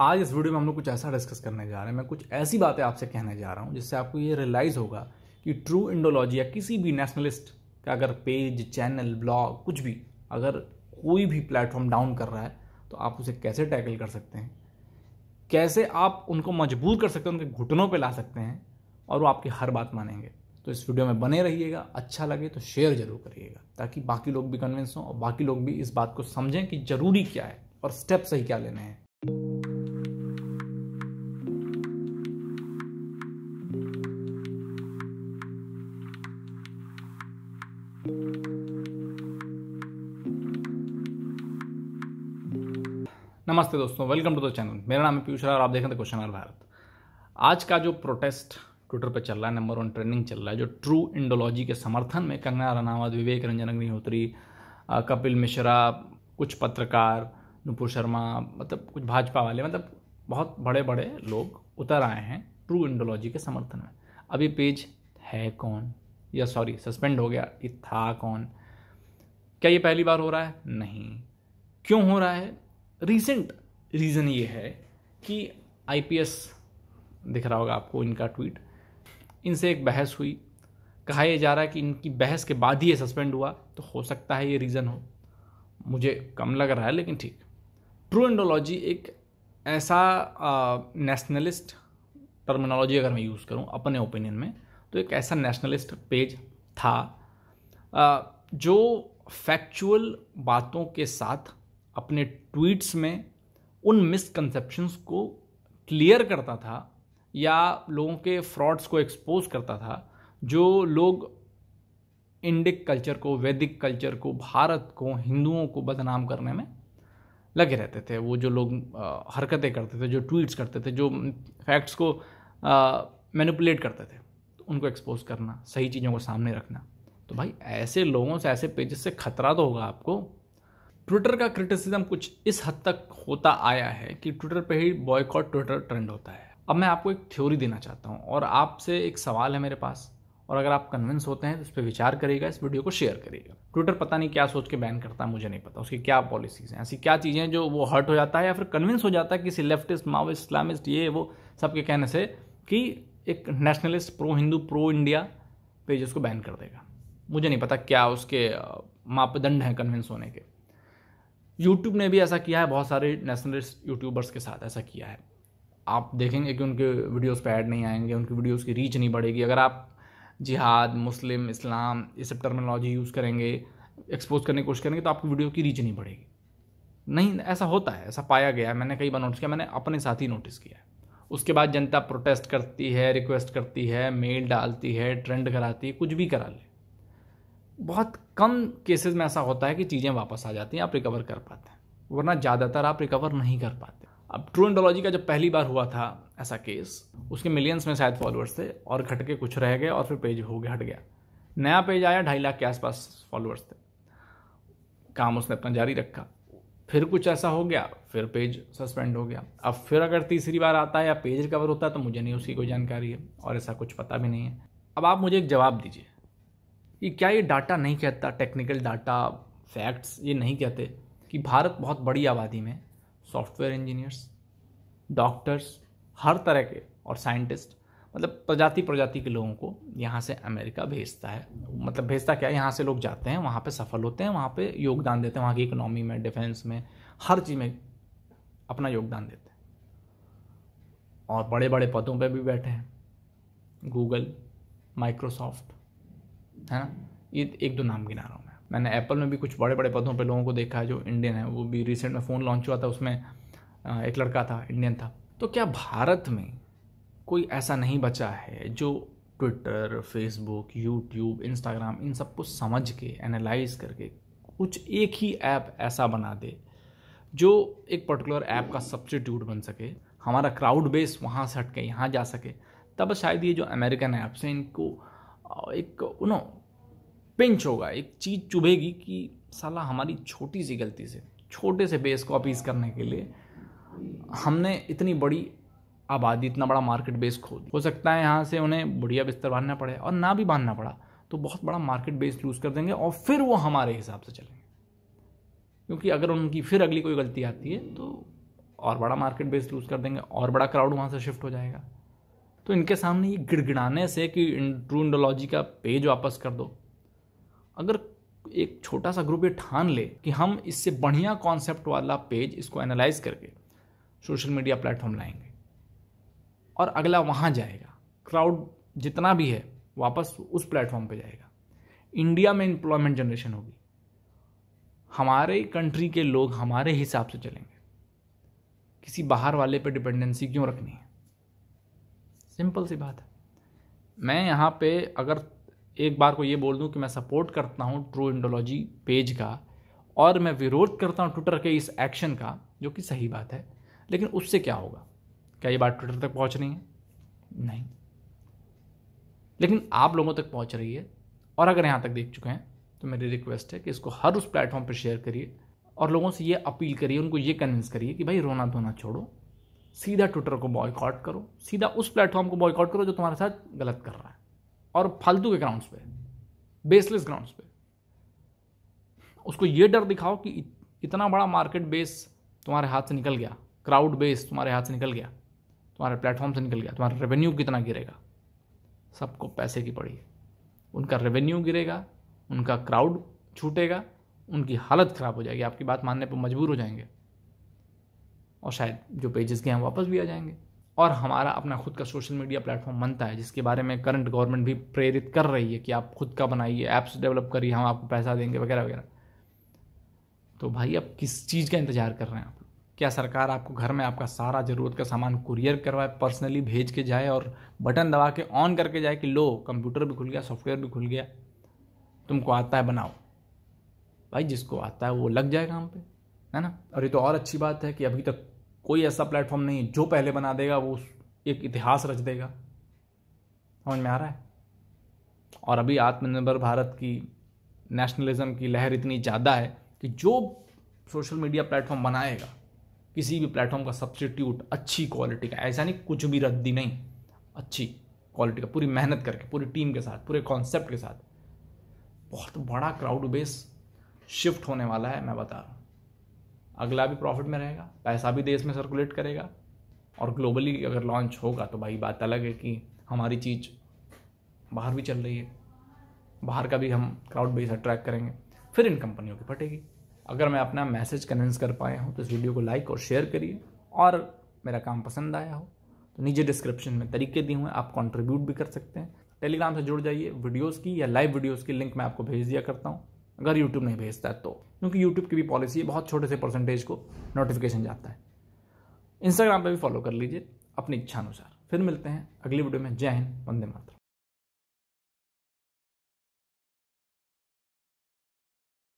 आज इस वीडियो में हम लोग कुछ ऐसा डिस्कस करने जा रहे हैं मैं कुछ ऐसी बातें आपसे कहने जा रहा हूँ जिससे आपको ये रियलाइज़ होगा कि ट्रू इंडोलॉजी या किसी भी नेशनलिस्ट का अगर पेज चैनल ब्लॉग कुछ भी अगर कोई भी प्लेटफॉर्म डाउन कर रहा है तो आप उसे कैसे टैकल कर सकते हैं कैसे आप उनको मजबूर कर सकते हैं उनके घुटनों पर ला सकते हैं और वो आपकी हर बात मानेंगे तो इस वीडियो में बने रहिएगा अच्छा लगे तो शेयर जरूर करिएगा ताकि बाकी लोग भी कन्विंस हों और बाकी लोग भी इस बात को समझें कि ज़रूरी क्या है और स्टेप सही क्या लेने हैं नमस्ते दोस्तों वेलकम टू द चैनल मेरा नाम है पीयूष और आप देख रहे हैं क्वेश्चन आर भारत आज का जो प्रोटेस्ट ट्विटर पर चल रहा है नंबर वन ट्रेंडिंग चल रहा है जो ट्रू इंडोलॉजी के समर्थन में कंगना रनावत विवेक रंजन अग्निहोत्री कपिल मिश्रा कुछ पत्रकार नुपुर शर्मा मतलब कुछ भाजपा वाले मतलब बहुत बड़े बड़े लोग उतर आए हैं ट्रू इंडोलॉजी के समर्थन में अभी पेज है कौन या सॉरी सस्पेंड हो गया कि था कौन क्या ये पहली बार हो रहा है नहीं क्यों हो रहा है रीसेंट रीज़न ये है कि आई दिख रहा होगा आपको इनका ट्वीट इनसे एक बहस हुई कहा यह जा रहा है कि इनकी बहस के बाद ही ये सस्पेंड हुआ तो हो सकता है ये रीज़न हो मुझे कम लग रहा है लेकिन ठीक ट्रू एंडोलॉजी एक ऐसा नेशनलिस्ट टर्मिनोलॉजी अगर मैं यूज़ करूँ अपने ओपिनियन में तो एक ऐसा नेशनलिस्ट पेज था आ, जो फैक्चुअल बातों के साथ अपने ट्वीट्स में उन मिसकनसेप्शंस को क्लियर करता था या लोगों के फ्रॉड्स को एक्सपोज करता था जो लोग इंडिक कल्चर को वैदिक कल्चर को भारत को हिंदुओं को बदनाम करने में लगे रहते थे वो जो लोग हरकतें करते थे जो ट्वीट्स करते थे जो फैक्ट्स को मैनिपुलेट करते थे तो उनको एक्सपोज करना सही चीज़ों को सामने रखना तो भाई ऐसे लोगों से ऐसे पेजेस से खतरा तो होगा आपको ट्विटर का क्रिटिसिज्म कुछ इस हद तक होता आया है कि ट्विटर पे ही बॉयकॉट ट्विटर ट्रेंड होता है अब मैं आपको एक थ्योरी देना चाहता हूँ और आपसे एक सवाल है मेरे पास और अगर आप कन्विंस होते हैं तो उस पर विचार करिएगा इस वीडियो को शेयर करिएगा ट्विटर पता नहीं क्या सोच के बैन करता है मुझे नहीं पता उसकी क्या पॉलिसीज़ हैं ऐसी क्या चीज़ें जो वो हर्ट हो जाता है या फिर कन्विंस हो जाता है किसी लेफ्टिस्ट माओ इस्लामिस्ट ये वो सबके कहने से कि एक nationalist pro Hindu pro India page उसको बैन कर देगा मुझे नहीं पता क्या उसके मापदंड हैं कन्विंस होने के यूट्यूब ने भी ऐसा किया है बहुत सारे नेशनलिस्ट यूट्यूबर्स के साथ ऐसा किया है आप देखेंगे कि उनके वीडियोस पर ऐड नहीं आएंगे उनकी वीडियोस की रीच नहीं बढ़ेगी अगर आप जिहाद मुस्लिम इस्लाम ये सब टर्मिनोलॉजी यूज़ करेंगे एक्सपोज करने की कोशिश करेंगे तो आपकी वीडियो की रीच नहीं बढ़ेगी नहीं ऐसा होता है ऐसा पाया गया है मैंने कई बार नोटिस किया मैंने अपने साथ ही नोटिस किया है उसके बाद जनता प्रोटेस्ट करती है रिक्वेस्ट करती है मेल डालती है ट्रेंड कराती है कुछ भी करा ले बहुत कम केसेस में ऐसा होता है कि चीज़ें वापस आ जाती हैं आप रिकवर कर पाते हैं वरना ज़्यादातर आप रिकवर नहीं कर पाते अब ट्रू एंडोलॉजी का जब पहली बार हुआ था ऐसा केस उसके मिलियंस में शायद फॉलोअर्स थे और घट के कुछ रह गए और फिर पेज हो गया हट गया नया पेज आया ढाई लाख के आसपास फॉलोअर्स थे काम उसने अपना जारी रखा फिर कुछ ऐसा हो गया फिर पेज सस्पेंड हो गया अब फिर अगर तीसरी बार आता है या पेज रिकवर होता है तो मुझे नहीं उसकी कोई जानकारी है और ऐसा कुछ पता भी नहीं है अब आप मुझे एक जवाब दीजिए ये क्या ये डाटा नहीं कहता टेक्निकल डाटा फैक्ट्स ये नहीं कहते कि भारत बहुत बड़ी आबादी में सॉफ्टवेयर इंजीनियर्स डॉक्टर्स हर तरह के और साइंटिस्ट मतलब प्रजाति प्रजाति के लोगों को यहाँ से अमेरिका भेजता है मतलब भेजता क्या है यहाँ से लोग जाते हैं वहाँ पे सफल होते हैं वहाँ पे योगदान देते हैं वहाँ की इकोनॉमी में डिफेंस में हर चीज़ में अपना योगदान देते हैं और बड़े बड़े पदों पे भी बैठे हैं गूगल माइक्रोसॉफ्ट है ना ये एक दो नाम गिना रहा हूँ मैं मैंने एप्पल में भी कुछ बड़े बड़े पदों पर लोगों को देखा है जो इंडियन है वो भी रिसेंट में फ़ोन लॉन्च हुआ था उसमें एक लड़का था इंडियन था तो क्या भारत में कोई ऐसा नहीं बचा है जो ट्विटर फेसबुक यूट्यूब इंस्टाग्राम इन सबको समझ के एनालाइज करके कुछ एक ही ऐप ऐसा बना दे जो एक पर्टिकुलर ऐप का सब्सटीट्यूट बन सके हमारा क्राउड बेस वहाँ से हट के यहाँ जा सके तब शायद ये जो अमेरिकन ऐप्स हैं इनको एक नो पिंच होगा एक चीज़ चुभेगी कि साला हमारी छोटी सी गलती से छोटे से बेस को करने के लिए हमने इतनी बड़ी आबादी इतना बड़ा मार्केट बेस खो दिया हो सकता है यहाँ से उन्हें बढ़िया बिस्तर बांधना पड़े और ना भी बांधना पड़ा तो बहुत बड़ा मार्केट बेस लूज़ कर देंगे और फिर वो हमारे हिसाब से चलेंगे क्योंकि अगर उनकी फिर अगली कोई गलती आती है तो और बड़ा मार्केट बेस लूज़ कर देंगे और बड़ा क्राउड वहाँ से शिफ्ट हो जाएगा तो इनके सामने ये गिड़गिड़ाने से कि इंड्रोडोलॉजी का पेज वापस कर दो अगर एक छोटा सा ग्रुप ये ठान ले कि हम इससे बढ़िया कॉन्सेप्ट वाला पेज इसको एनालाइज करके सोशल मीडिया प्लेटफॉर्म लाएंगे और अगला वहाँ जाएगा क्राउड जितना भी है वापस उस प्लेटफॉर्म पे जाएगा इंडिया में एम्प्लॉयमेंट जनरेशन होगी हमारे कंट्री के लोग हमारे हिसाब से चलेंगे किसी बाहर वाले पे डिपेंडेंसी क्यों रखनी है सिंपल सी बात है मैं यहाँ पे अगर एक बार को ये बोल दूँ कि मैं सपोर्ट करता हूँ ट्रू इंडोलॉजी पेज का और मैं विरोध करता हूँ ट्विटर के इस एक्शन का जो कि सही बात है लेकिन उससे क्या होगा क्या ये बात ट्विटर तक पहुँच रही है नहीं लेकिन आप लोगों तक पहुँच रही है और अगर यहाँ तक देख चुके हैं तो मेरी रिक्वेस्ट है कि इसको हर उस प्लेटफॉर्म पर शेयर करिए और लोगों से ये अपील करिए उनको ये कन्विंस करिए कि भाई रोना धोना छोड़ो सीधा ट्विटर को बॉयकॉट करो सीधा उस प्लेटफॉर्म को बॉयकॉट करो जो तुम्हारे साथ गलत कर रहा है और फालतू के ग्राउंड्स पे बेसलेस ग्राउंड्स पे उसको ये डर दिखाओ कि इतना बड़ा मार्केट बेस तुम्हारे हाथ से निकल गया क्राउड बेस तुम्हारे हाथ से निकल गया तुम्हारे प्लेटफॉर्म से निकल गया तुम्हारा रेवेन्यू कितना गिरेगा सबको पैसे की पड़ी उनका रेवेन्यू गिरेगा उनका क्राउड छूटेगा उनकी हालत ख़राब हो जाएगी आपकी बात मानने पर मजबूर हो जाएंगे और शायद जो पेजेस गए हैं वापस भी आ जाएंगे और हमारा अपना खुद का सोशल मीडिया प्लेटफॉर्म बनता है जिसके बारे में करंट गवर्नमेंट भी प्रेरित कर रही है कि आप खुद का बनाइए ऐप्स डेवलप करिए हम आपको पैसा देंगे वगैरह वगैरह तो भाई आप किस चीज़ का इंतज़ार कर रहे हैं आप क्या सरकार आपको घर में आपका सारा ज़रूरत का सामान कुरियर करवाए पर्सनली भेज के जाए और बटन दबा के ऑन करके जाए कि लो कंप्यूटर भी खुल गया सॉफ्टवेयर भी खुल गया तुमको आता है बनाओ भाई जिसको आता है वो लग जाएगा हम पे है ना और ये तो और अच्छी बात है कि अभी तक कोई ऐसा प्लेटफॉर्म नहीं है जो पहले बना देगा वो एक इतिहास रच देगा समझ में आ रहा है और अभी आत्मनिर्भर भारत की नेशनलिज्म की लहर इतनी ज़्यादा है कि जो सोशल मीडिया प्लेटफॉर्म बनाएगा किसी भी प्लेटफॉर्म का सब्सटीट्यूट अच्छी क्वालिटी का ऐसा नहीं कुछ भी रद्दी नहीं अच्छी क्वालिटी का पूरी मेहनत करके पूरी टीम के साथ पूरे कॉन्सेप्ट के साथ बहुत बड़ा क्राउड बेस शिफ्ट होने वाला है मैं बता रहा हूँ अगला भी प्रॉफिट में रहेगा पैसा भी देश में सर्कुलेट करेगा और ग्लोबली अगर लॉन्च होगा तो भाई बात अलग है कि हमारी चीज़ बाहर भी चल रही है बाहर का भी हम क्राउड बेस अट्रैक्ट करेंगे फिर इन कंपनियों की फटेगी अगर मैं अपना मैसेज कन्विंस कर पाया हूँ तो इस वीडियो को लाइक और शेयर करिए और मेरा काम पसंद आया हो तो नीचे डिस्क्रिप्शन में तरीके दिए हुए आप कॉन्ट्रीब्यूट भी कर सकते हैं टेलीग्राम से जुड़ जाइए वीडियोज़ की या लाइव वीडियोज़ की लिंक मैं आपको भेज दिया करता हूँ अगर यूट्यूब नहीं भेजता तो क्योंकि यूट्यूब की भी पॉलिसी है बहुत छोटे से परसेंटेज को नोटिफिकेशन जाता है इंस्टाग्राम पर भी फॉलो कर लीजिए अपनी इच्छा अनुसार फिर मिलते हैं अगली वीडियो में जय हिंद वंदे मातरम